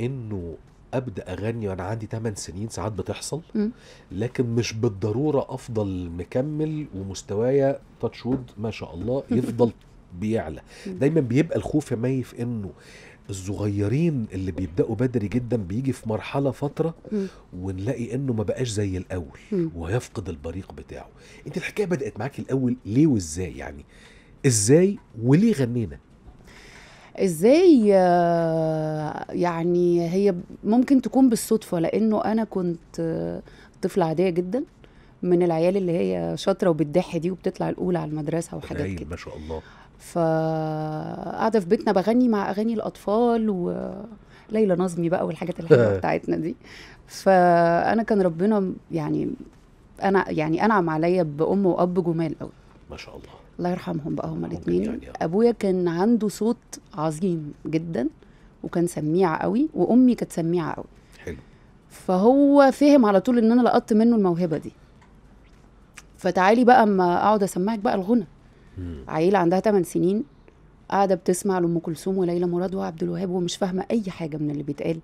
إنه أبدأ أغني وأنا عندي 8 سنين ساعات بتحصل إمم. لكن مش بالضرورة أفضل مكمل ومستوايا تاتش وود ما شاء الله يفضل بيعلى دايما بيبقى الخوف يا مي في إنه الصغيرين اللي بيبدأوا بدري جدا بيجي في مرحلة فترة إمم. ونلاقي إنه ما بقاش زي الأول إمم. وهيفقد البريق بتاعه أنت الحكاية بدأت معاكي الأول ليه وإزاي يعني إزاي وليه غنينا ازاي آه، يعني هي ممكن تكون بالصدفه لانه انا كنت آه، طفله عاديه جدا من العيال اللي هي شاطره وبتضحي دي وبتطلع الاولى على المدرسه وحاجات كده ما شاء الله فقاعده في بيتنا بغني مع اغاني الاطفال وليلى نظمي بقى والحاجات الحلوه بتاعتنا دي فانا كان ربنا يعني انا يعني انعم عليا بام واب جمال قوي ما شاء الله الله يرحمهم بقى هما الاثنين ابويا كان عنده صوت عظيم جدا وكان سميع قوي وامي كانت سميعه قوي حلو فهو فهم على طول ان انا لقطت منه الموهبه دي فتعالي بقى اما اقعد اسمعك بقى الغنى عيله عندها 8 سنين قاعده بتسمع لام كلثوم وليلى مراد وعبد الوهاب ومش فاهمه اي حاجه من اللي بيتقال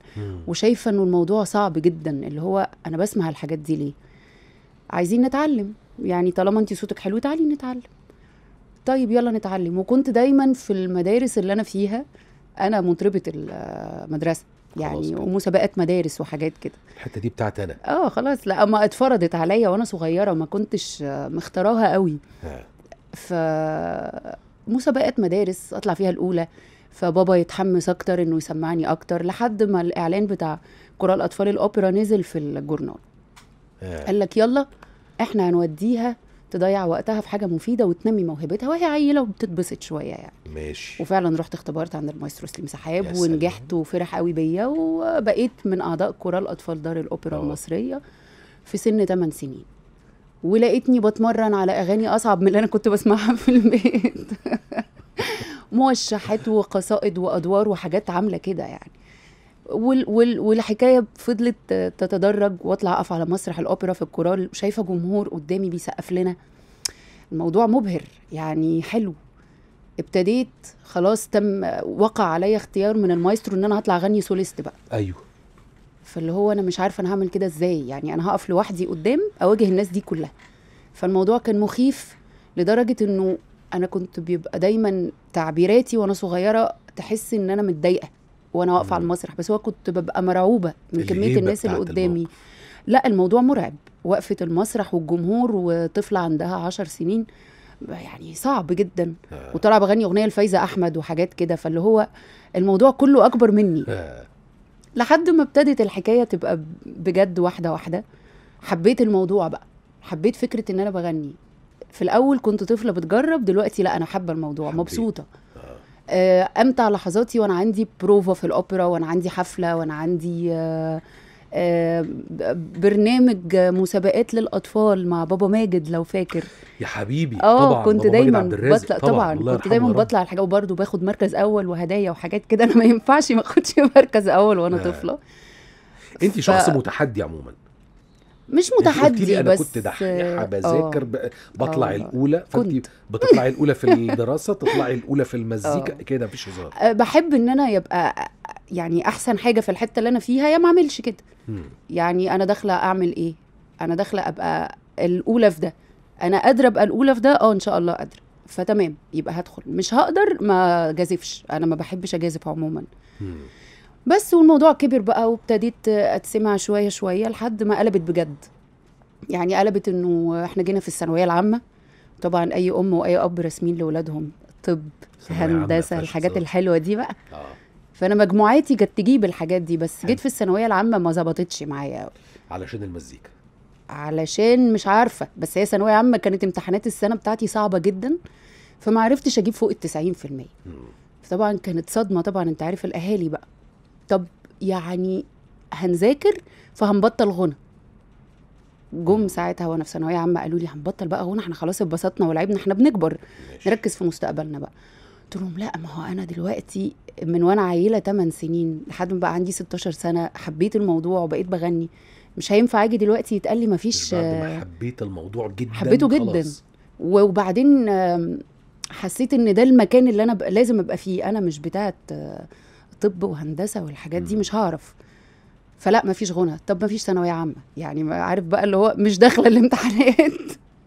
وشايفه انه الموضوع صعب جدا اللي هو انا بسمع الحاجات دي ليه عايزين نتعلم يعني طالما انت صوتك حلو تعالي نتعلم طيب يلا نتعلم وكنت دايما في المدارس اللي انا فيها انا مطربه المدرسه يعني ومسابقات مدارس وحاجات كده الحته دي بتاعتي انا اه خلاص لا ما اتفرضت عليا وانا صغيره ما كنتش مختاراها قوي ف مسابقات مدارس اطلع فيها الاولى فبابا يتحمس اكتر انه يسمعني اكتر لحد ما الاعلان بتاع كورال اطفال الاوبرا نزل في الجورنال قال لك يلا احنا هنوديها تضيع وقتها في حاجه مفيده وتنمي موهبتها وهي عيله وبتتبسط شويه يعني ماشي وفعلا رحت اختبرت عند المايسترو سليم سحاب ونجحت وفرح قوي بيا وبقيت من اعضاء كورال اطفال دار الاوبرا أوه. المصريه في سن 8 سنين ولقيتني بتمرن على اغاني اصعب من اللي انا كنت بسمعها في البيت موشحات وقصائد وادوار وحاجات عامله كده يعني وال وال والحكايه فضلت تتدرج واطلع اقف على مسرح الاوبرا في الكورال شايفه جمهور قدامي بيسقف لنا الموضوع مبهر يعني حلو ابتديت خلاص تم وقع عليا اختيار من المايسترو ان انا هطلع اغني سوليست بقى ايوه فاللي هو انا مش عارفه انا هعمل كده ازاي يعني انا هقف لوحدي قدام اواجه الناس دي كلها فالموضوع كان مخيف لدرجه انه انا كنت بيبقى دايما تعبيراتي وانا صغيره تحس ان انا متضايقه وانا واقفه على المسرح بس هو كنت ببقى مرعوبه من كميه الناس اللي قدامي لا الموضوع مرعب وقفه المسرح والجمهور وطفله عندها عشر سنين يعني صعب جدا آه. وطلع بغني اغنيه لفايزه احمد وحاجات كده فاللي هو الموضوع كله اكبر مني آه. لحد ما ابتدت الحكايه تبقى بجد واحده واحده حبيت الموضوع بقى حبيت فكره ان انا بغني في الاول كنت طفله بتجرب دلوقتي لا انا حابه الموضوع حبيت. مبسوطه آه. آه، امتع لحظاتي وانا عندي بروفا في الاوبرا وانا عندي حفله وانا عندي آه، آه، برنامج مسابقات للاطفال مع بابا ماجد لو فاكر يا حبيبي اه طبعا كنت دايما بطلع طبعا, طبعا كنت دايما بطلع الحاجه وبرده باخد مركز اول وهدايا وحاجات كده انا ما ينفعش ما اخدش مركز اول وانا طفله انت ف... شخص متحدي عموما مش متحدي أنا كنت دحيحه آه، بذاكر آه، بطلع أوه. الاولى فانت بتطلعي الاولى في الدراسه تطلعي الاولى في المزيكا آه. كده مفيش هزار بحب ان انا يبقى يعني احسن حاجه في الحته اللي انا فيها يا ما اعملش كده يعني انا داخله اعمل ايه انا داخله ابقى الاولى في ده انا قادره ابقى الاولى في ده اه ان شاء الله قادره فتمام يبقى هدخل مش هقدر ما جازفش انا ما بحبش اجازف عموما بس والموضوع كبر بقى وابتديت اتسمع شويه شويه لحد ما قلبت بجد يعني قلبت انه احنا جينا في الثانويه العامه طبعا اي ام واي اب راسمين لاولادهم طب هندسه الحاجات الحلوه دي بقى آه. فانا مجموعاتي كانت تجيب الحاجات دي بس جيت في الثانويه العامه ما ظبطتش معايا علشان المزيكا علشان مش عارفه بس هي ثانويه عامه كانت امتحانات السنه بتاعتي صعبه جدا فما عرفتش اجيب فوق ال 90% طبعا كانت صدمه طبعا انت عارف الاهالي بقى طب يعني هنذاكر فهنبطل غنى جم ساعتها وانا في ثانويه عامه قالوا لي هنبطل بقى غنى احنا خلاص اتبسطنا ولعبنا احنا بنكبر ماشي. نركز في مستقبلنا بقى قلت لهم لا ما هو انا دلوقتي من وانا عيله 8 سنين لحد ما بقى عندي 16 سنه حبيت الموضوع وبقيت بغني مش هينفع اجي دلوقتي يتقال لي ما فيش حبيت الموضوع جدا حبيته جدا خلاص. وبعدين حسيت ان ده المكان اللي انا لازم ابقى فيه انا مش بتاعت طب وهندسه والحاجات دي مش هعرف فلا مفيش غنى طب مفيش ثانويه عامه يعني عارف بقى اللي هو مش داخله الامتحانات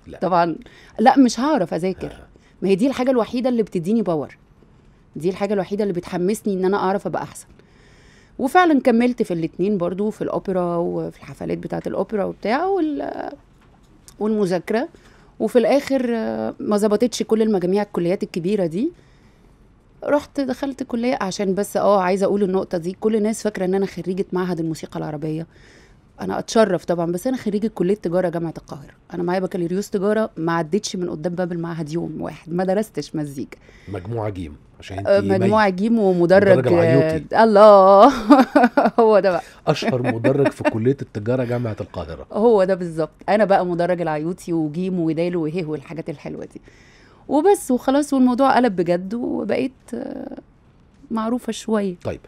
لا. طبعا لا مش هعرف اذاكر آه. ما هي دي الحاجه الوحيده اللي بتديني باور دي الحاجه الوحيده اللي بتحمسني ان انا اعرف ابقى احسن وفعلا كملت في الاثنين برضو في الاوبرا وفي الحفلات بتاعه الاوبرا وبتاع وال والمذاكره وفي الاخر آه، ما ظبطتش كل المجاميع الكليات الكبيره دي رحت دخلت كليه عشان بس اه عايزه اقول النقطه دي كل الناس فاكره ان انا خريجه معهد الموسيقى العربيه انا اتشرف طبعا بس انا خريجه كليه تجاره جامعه القاهره انا معايا بكالوريوس تجاره ما عدتش من قدام باب المعهد يوم واحد ما درستش مزيكا مجموعه جيم عشان آه، انت مجموعه جيم ومدرج آه، الله هو ده بقى اشهر مدرج في كليه التجاره جامعه القاهره هو ده بالظبط انا بقى مدرج العيوتي وجيم ودال وهيه والحاجات الحلوه دي وبس وخلاص والموضوع قلب بجد وبقيت آه، معروفه شويه طيب